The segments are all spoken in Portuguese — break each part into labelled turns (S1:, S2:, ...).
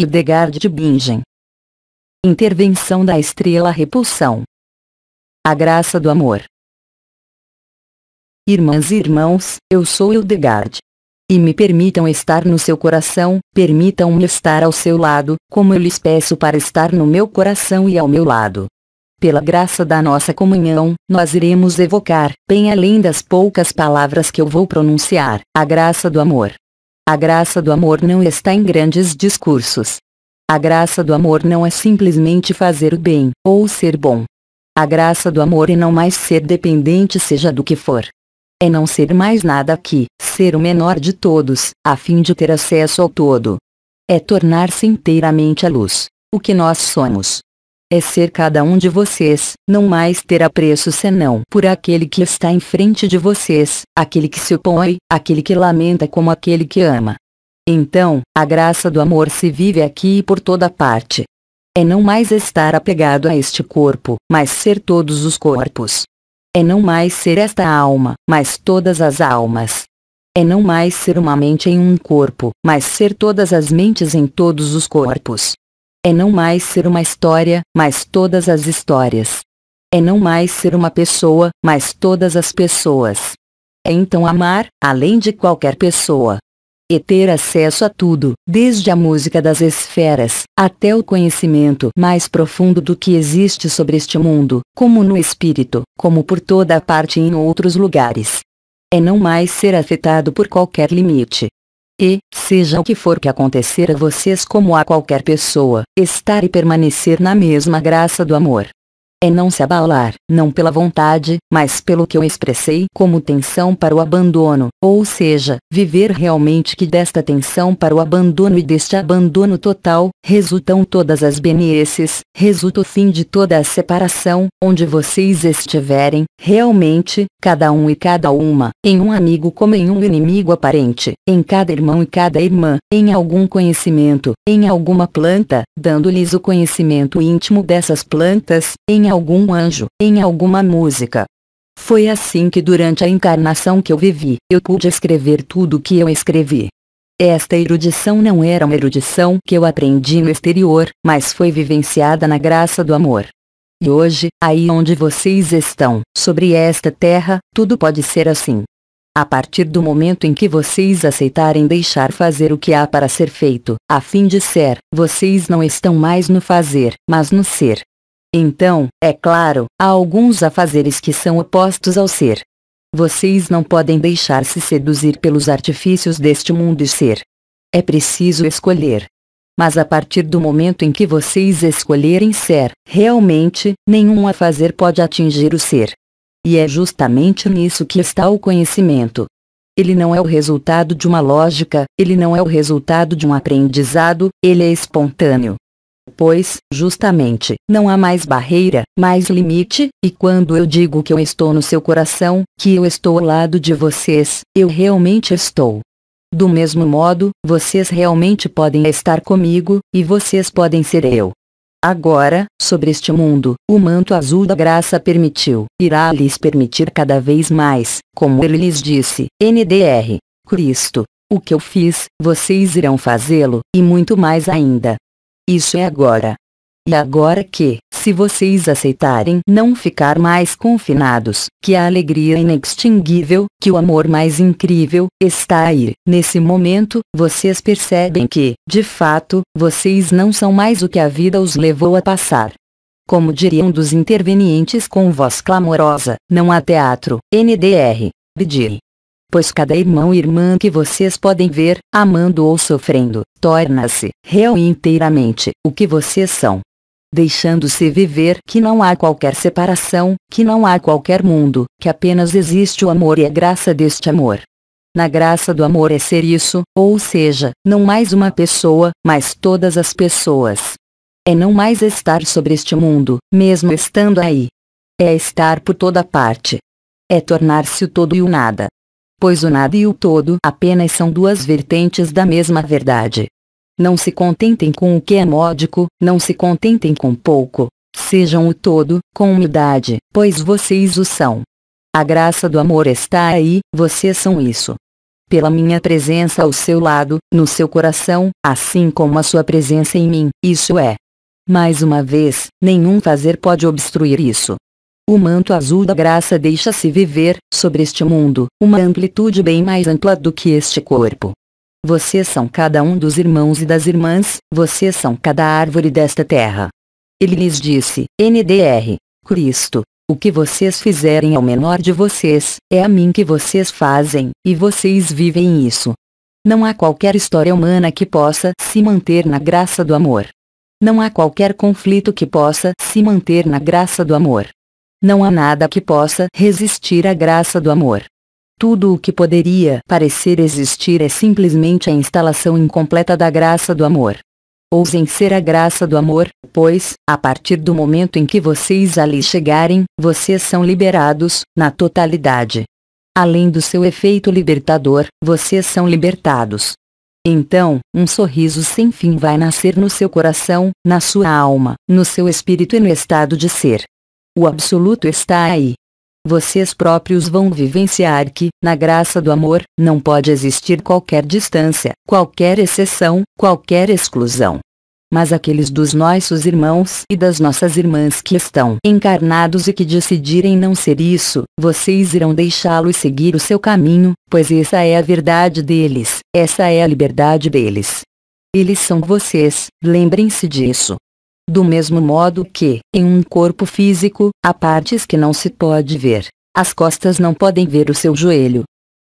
S1: Hildegard de Bingen. Intervenção da estrela repulsão. A graça do amor. Irmãs e irmãos, eu sou Hildegard. E me permitam estar no seu coração, permitam-me estar ao seu lado, como eu lhes peço para estar no meu coração e ao meu lado. Pela graça da nossa comunhão, nós iremos evocar, bem além das poucas palavras que eu vou pronunciar, a graça do amor. A graça do amor não está em grandes discursos. A graça do amor não é simplesmente fazer o bem ou ser bom. A graça do amor é não mais ser dependente seja do que for. É não ser mais nada que ser o menor de todos, a fim de ter acesso ao todo. É tornar-se inteiramente a luz, o que nós somos é ser cada um de vocês, não mais ter apreço senão por aquele que está em frente de vocês, aquele que se opõe, aquele que lamenta como aquele que ama. Então, a graça do amor se vive aqui e por toda parte. É não mais estar apegado a este corpo, mas ser todos os corpos. É não mais ser esta alma, mas todas as almas. É não mais ser uma mente em um corpo, mas ser todas as mentes em todos os corpos. É não mais ser uma história, mas todas as histórias. É não mais ser uma pessoa, mas todas as pessoas. É então amar, além de qualquer pessoa. E ter acesso a tudo, desde a música das esferas, até o conhecimento mais profundo do que existe sobre este mundo, como no espírito, como por toda a parte e em outros lugares. É não mais ser afetado por qualquer limite, e, seja o que for que acontecer a vocês como a qualquer pessoa, estar e permanecer na mesma graça do amor, é não se abalar, não pela vontade, mas pelo que eu expressei como tensão para o abandono, ou seja, viver realmente que desta tensão para o abandono e deste abandono total, resultam todas as benesses, resulta o fim de toda a separação, onde vocês estiverem, realmente, cada um e cada uma, em um amigo como em um inimigo aparente, em cada irmão e cada irmã, em algum conhecimento, em alguma planta, dando-lhes o conhecimento íntimo dessas plantas, em em algum anjo, em alguma música. Foi assim que durante a encarnação que eu vivi, eu pude escrever tudo o que eu escrevi. Esta erudição não era uma erudição que eu aprendi no exterior, mas foi vivenciada na graça do amor. E hoje, aí onde vocês estão, sobre esta terra, tudo pode ser assim. A partir do momento em que vocês aceitarem deixar fazer o que há para ser feito, a fim de ser, vocês não estão mais no fazer, mas no ser. Então, é claro, há alguns afazeres que são opostos ao ser. Vocês não podem deixar-se seduzir pelos artifícios deste mundo e ser. É preciso escolher. Mas a partir do momento em que vocês escolherem ser, realmente, nenhum afazer pode atingir o ser. E é justamente nisso que está o conhecimento. Ele não é o resultado de uma lógica, ele não é o resultado de um aprendizado, ele é espontâneo. Pois, justamente, não há mais barreira, mais limite, e quando eu digo que eu estou no seu coração, que eu estou ao lado de vocês, eu realmente estou. Do mesmo modo, vocês realmente podem estar comigo, e vocês podem ser eu. Agora, sobre este mundo, o manto azul da graça permitiu, irá lhes permitir cada vez mais, como ele lhes disse, NDR, Cristo. O que eu fiz, vocês irão fazê-lo, e muito mais ainda. Isso é agora. E agora que, se vocês aceitarem não ficar mais confinados, que a alegria inextinguível, que o amor mais incrível, está aí. Nesse momento, vocês percebem que, de fato, vocês não são mais o que a vida os levou a passar. Como diriam dos intervenientes com voz clamorosa, não há teatro, NDR, BDI pois cada irmão e irmã que vocês podem ver, amando ou sofrendo, torna-se real inteiramente o que vocês são. Deixando-se viver que não há qualquer separação, que não há qualquer mundo, que apenas existe o amor e a graça deste amor. Na graça do amor é ser isso, ou seja, não mais uma pessoa, mas todas as pessoas. É não mais estar sobre este mundo, mesmo estando aí. É estar por toda parte. É tornar-se o todo e o nada pois o nada e o todo apenas são duas vertentes da mesma verdade. Não se contentem com o que é módico, não se contentem com pouco. Sejam o todo, com humildade, pois vocês o são. A graça do amor está aí, vocês são isso. Pela minha presença ao seu lado, no seu coração, assim como a sua presença em mim, isso é. Mais uma vez, nenhum fazer pode obstruir isso. O manto azul da graça deixa-se viver, sobre este mundo, uma amplitude bem mais ampla do que este corpo. Vocês são cada um dos irmãos e das irmãs, vocês são cada árvore desta terra. Ele lhes disse, NDR, Cristo, o que vocês fizerem ao menor de vocês, é a mim que vocês fazem, e vocês vivem isso. Não há qualquer história humana que possa se manter na graça do amor. Não há qualquer conflito que possa se manter na graça do amor. Não há nada que possa resistir à graça do amor. Tudo o que poderia parecer existir é simplesmente a instalação incompleta da graça do amor. Ousem ser a graça do amor, pois, a partir do momento em que vocês ali chegarem, vocês são liberados, na totalidade. Além do seu efeito libertador, vocês são libertados. Então, um sorriso sem fim vai nascer no seu coração, na sua alma, no seu espírito e no estado de ser. O absoluto está aí. Vocês próprios vão vivenciar que, na graça do amor, não pode existir qualquer distância, qualquer exceção, qualquer exclusão. Mas aqueles dos nossos irmãos e das nossas irmãs que estão encarnados e que decidirem não ser isso, vocês irão deixá-los seguir o seu caminho, pois essa é a verdade deles, essa é a liberdade deles. Eles são vocês, lembrem-se disso do mesmo modo que, em um corpo físico, há partes que não se pode ver. As costas não podem ver o seu joelho.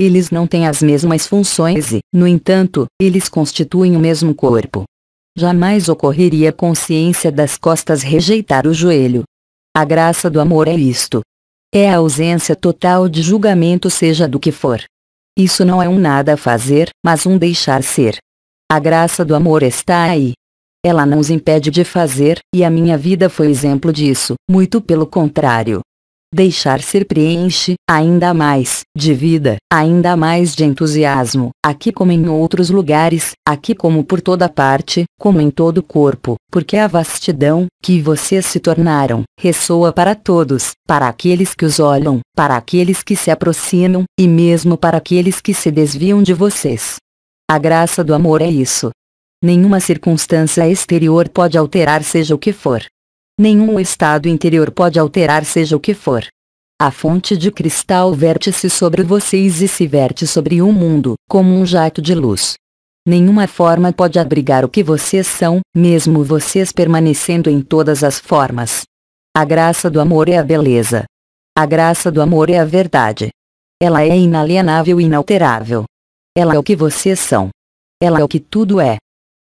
S1: Eles não têm as mesmas funções e, no entanto, eles constituem o mesmo corpo. Jamais ocorreria a consciência das costas rejeitar o joelho. A graça do amor é isto. É a ausência total de julgamento seja do que for. Isso não é um nada a fazer, mas um deixar ser. A graça do amor está aí, ela não os impede de fazer, e a minha vida foi exemplo disso, muito pelo contrário. deixar ser preenche, ainda mais, de vida, ainda mais de entusiasmo, aqui como em outros lugares, aqui como por toda parte, como em todo o corpo, porque a vastidão, que vocês se tornaram, ressoa para todos, para aqueles que os olham, para aqueles que se aproximam, e mesmo para aqueles que se desviam de vocês. A graça do amor é isso, Nenhuma circunstância exterior pode alterar seja o que for. Nenhum estado interior pode alterar seja o que for. A fonte de cristal verte-se sobre vocês e se verte sobre o mundo, como um jato de luz. Nenhuma forma pode abrigar o que vocês são, mesmo vocês permanecendo em todas as formas. A graça do amor é a beleza. A graça do amor é a verdade. Ela é inalienável e inalterável. Ela é o que vocês são. Ela é o que tudo é.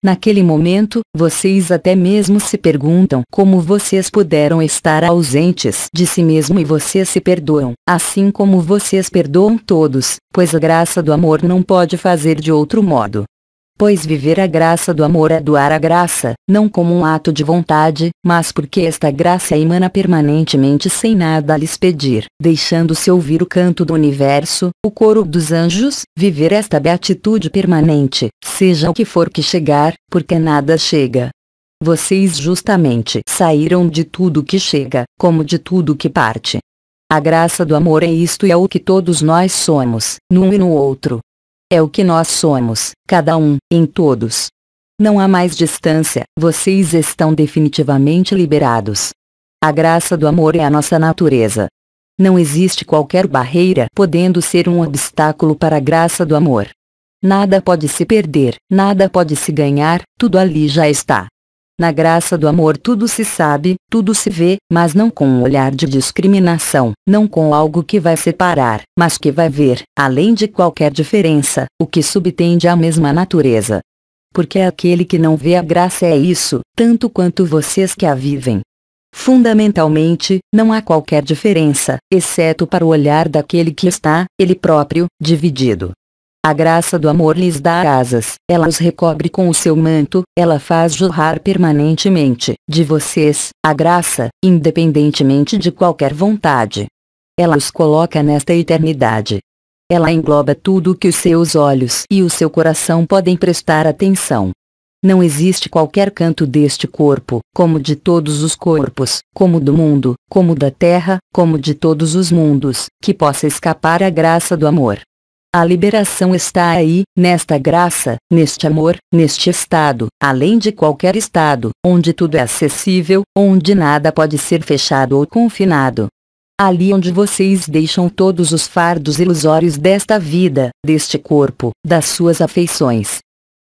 S1: Naquele momento, vocês até mesmo se perguntam como vocês puderam estar ausentes de si mesmo e vocês se perdoam, assim como vocês perdoam todos, pois a graça do amor não pode fazer de outro modo. Pois viver a graça do amor é doar a graça, não como um ato de vontade, mas porque esta graça emana permanentemente sem nada lhes pedir, deixando-se ouvir o canto do universo, o coro dos anjos, viver esta beatitude permanente, seja o que for que chegar, porque nada chega. Vocês justamente saíram de tudo que chega, como de tudo que parte. A graça do amor é isto e é o que todos nós somos, num e no outro. É o que nós somos, cada um, em todos. Não há mais distância, vocês estão definitivamente liberados. A graça do amor é a nossa natureza. Não existe qualquer barreira podendo ser um obstáculo para a graça do amor. Nada pode se perder, nada pode se ganhar, tudo ali já está. Na graça do amor tudo se sabe, tudo se vê, mas não com um olhar de discriminação, não com algo que vai separar, mas que vai ver, além de qualquer diferença, o que subtende à mesma natureza. Porque aquele que não vê a graça é isso, tanto quanto vocês que a vivem. Fundamentalmente, não há qualquer diferença, exceto para o olhar daquele que está, ele próprio, dividido, a graça do amor lhes dá asas, ela os recobre com o seu manto, ela faz jorrar permanentemente de vocês a graça, independentemente de qualquer vontade. Ela os coloca nesta eternidade. Ela engloba tudo o que os seus olhos e o seu coração podem prestar atenção. Não existe qualquer canto deste corpo, como de todos os corpos, como do mundo, como da terra, como de todos os mundos, que possa escapar à graça do amor. A liberação está aí, nesta graça, neste amor, neste estado, além de qualquer estado, onde tudo é acessível, onde nada pode ser fechado ou confinado. Ali onde vocês deixam todos os fardos ilusórios desta vida, deste corpo, das suas afeições.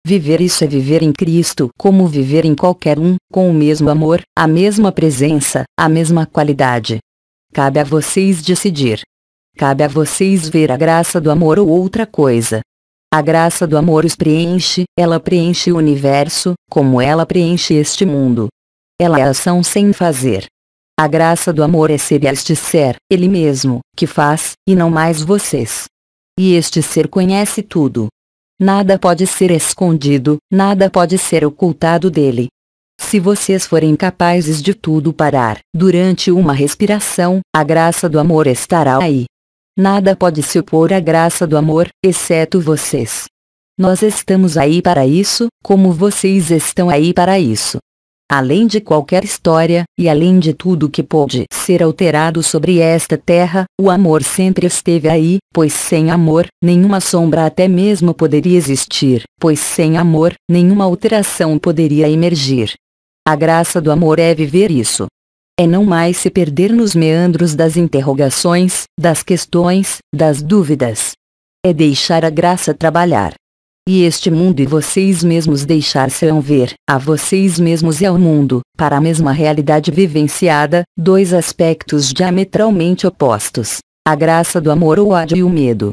S1: Viver isso é viver em Cristo, como viver em qualquer um, com o mesmo amor, a mesma presença, a mesma qualidade. Cabe a vocês decidir. Cabe a vocês ver a graça do amor ou outra coisa. A graça do amor os preenche, ela preenche o universo, como ela preenche este mundo. Ela é ação sem fazer. A graça do amor é ser este ser, ele mesmo, que faz, e não mais vocês. E este ser conhece tudo. Nada pode ser escondido, nada pode ser ocultado dele. Se vocês forem capazes de tudo parar, durante uma respiração, a graça do amor estará aí. Nada pode se opor à graça do amor, exceto vocês. Nós estamos aí para isso, como vocês estão aí para isso. Além de qualquer história, e além de tudo que pôde ser alterado sobre esta terra, o amor sempre esteve aí, pois sem amor, nenhuma sombra até mesmo poderia existir, pois sem amor, nenhuma alteração poderia emergir. A graça do amor é viver isso é não mais se perder nos meandros das interrogações, das questões, das dúvidas. É deixar a graça trabalhar. E este mundo e vocês mesmos deixar-se-ão ver, a vocês mesmos e ao mundo, para a mesma realidade vivenciada, dois aspectos diametralmente opostos, a graça do amor ou a de o medo.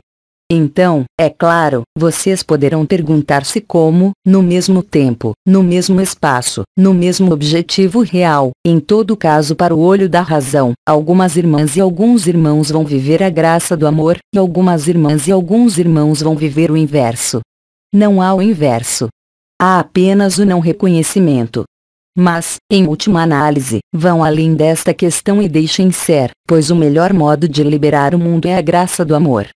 S1: Então, é claro, vocês poderão perguntar-se como, no mesmo tempo, no mesmo espaço, no mesmo objetivo real, em todo caso para o olho da razão, algumas irmãs e alguns irmãos vão viver a graça do amor, e algumas irmãs e alguns irmãos vão viver o inverso. Não há o inverso. Há apenas o não reconhecimento. Mas, em última análise, vão além desta questão e deixem ser, pois o melhor modo de liberar o mundo é a graça do amor.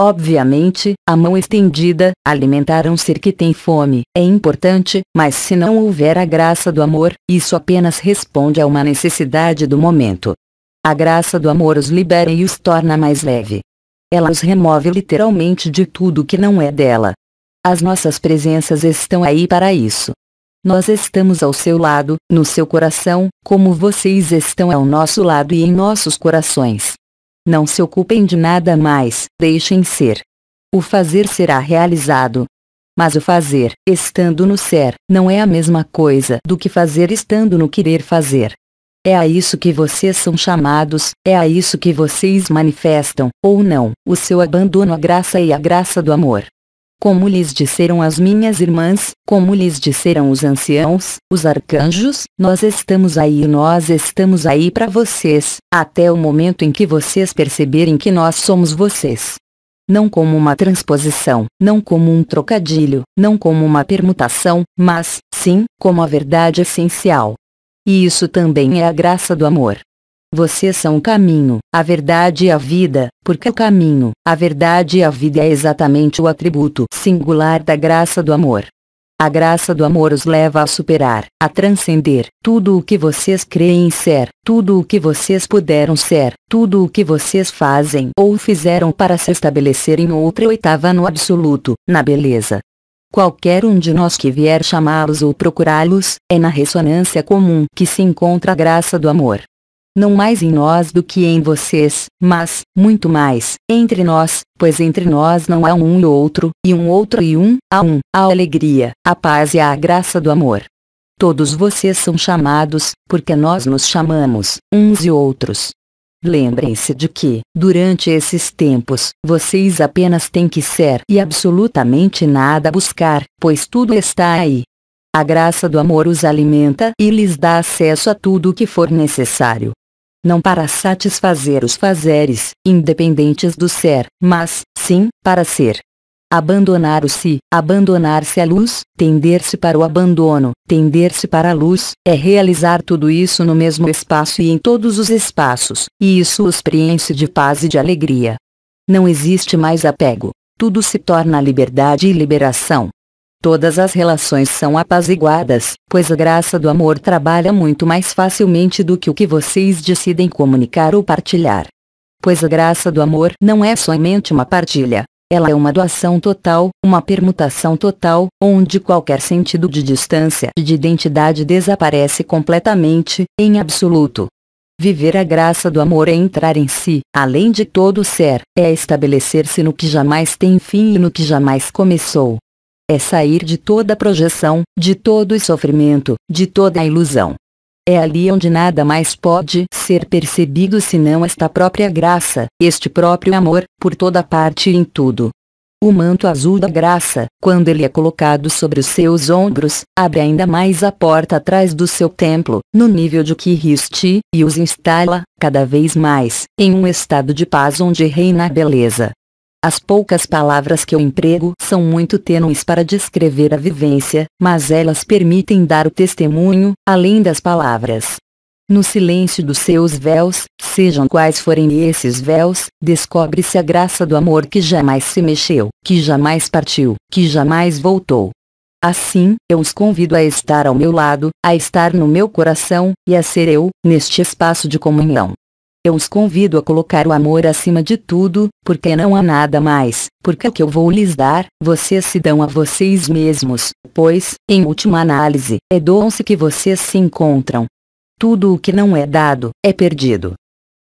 S1: Obviamente, a mão estendida, alimentar um ser que tem fome, é importante, mas se não houver a graça do amor, isso apenas responde a uma necessidade do momento. A graça do amor os libera e os torna mais leve. Ela os remove literalmente de tudo que não é dela. As nossas presenças estão aí para isso. Nós estamos ao seu lado, no seu coração, como vocês estão ao nosso lado e em nossos corações. Não se ocupem de nada mais, deixem ser. O fazer será realizado. Mas o fazer, estando no ser, não é a mesma coisa do que fazer estando no querer fazer. É a isso que vocês são chamados, é a isso que vocês manifestam, ou não, o seu abandono à graça e à graça do amor como lhes disseram as minhas irmãs, como lhes disseram os anciãos, os arcanjos, nós estamos aí e nós estamos aí para vocês, até o momento em que vocês perceberem que nós somos vocês. Não como uma transposição, não como um trocadilho, não como uma permutação, mas, sim, como a verdade essencial. E isso também é a graça do amor. Vocês são o caminho, a verdade e a vida, porque é o caminho, a verdade e a vida é exatamente o atributo singular da graça do amor. A graça do amor os leva a superar, a transcender, tudo o que vocês creem ser, tudo o que vocês puderam ser, tudo o que vocês fazem ou fizeram para se estabelecer em outra oitava no absoluto, na beleza. Qualquer um de nós que vier chamá-los ou procurá-los, é na ressonância comum que se encontra a graça do amor não mais em nós do que em vocês, mas, muito mais, entre nós, pois entre nós não há um e outro, e um outro e um, há um, a alegria, a paz e a graça do amor. Todos vocês são chamados, porque nós nos chamamos, uns e outros. Lembrem-se de que, durante esses tempos, vocês apenas têm que ser e absolutamente nada buscar, pois tudo está aí. A graça do amor os alimenta e lhes dá acesso a tudo o que for necessário não para satisfazer os fazeres, independentes do ser, mas, sim, para ser. abandonar o si, abandonar-se à luz, tender-se para o abandono, tender-se para a luz, é realizar tudo isso no mesmo espaço e em todos os espaços, e isso os preenche de paz e de alegria. Não existe mais apego, tudo se torna liberdade e liberação todas as relações são apaziguadas, pois a graça do amor trabalha muito mais facilmente do que o que vocês decidem comunicar ou partilhar. Pois a graça do amor não é somente uma partilha, ela é uma doação total, uma permutação total, onde qualquer sentido de distância e de identidade desaparece completamente, em absoluto. Viver a graça do amor é entrar em si, além de todo ser, é estabelecer-se no que jamais tem fim e no que jamais começou, é sair de toda projeção, de todo sofrimento, de toda ilusão. É ali onde nada mais pode ser percebido senão esta própria graça, este próprio amor, por toda parte e em tudo. O manto azul da graça, quando ele é colocado sobre os seus ombros, abre ainda mais a porta atrás do seu templo, no nível de que riste, e os instala, cada vez mais, em um estado de paz onde reina a beleza. As poucas palavras que eu emprego são muito tênues para descrever a vivência, mas elas permitem dar o testemunho, além das palavras. No silêncio dos seus véus, sejam quais forem esses véus, descobre-se a graça do amor que jamais se mexeu, que jamais partiu, que jamais voltou. Assim, eu os convido a estar ao meu lado, a estar no meu coração, e a ser eu, neste espaço de comunhão. Eu os convido a colocar o amor acima de tudo, porque não há nada mais, porque o que eu vou lhes dar, vocês se dão a vocês mesmos, pois, em última análise, é doam-se que vocês se encontram. Tudo o que não é dado, é perdido.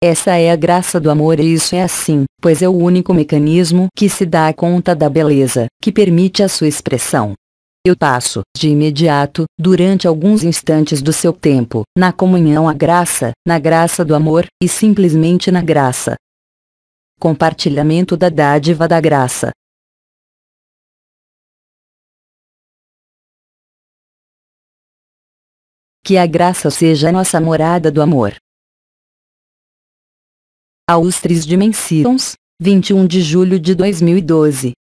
S1: Essa é a graça do amor e isso é assim, pois é o único mecanismo que se dá conta da beleza, que permite a sua expressão eu passo, de imediato, durante alguns instantes do seu tempo, na comunhão à graça, na graça do amor, e simplesmente na graça. Compartilhamento da dádiva da graça. Que a graça seja a nossa morada do amor. Austris Dimensions, 21 de julho de 2012.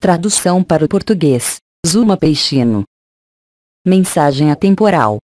S1: Tradução para o português. Zuma Peixino. Mensagem atemporal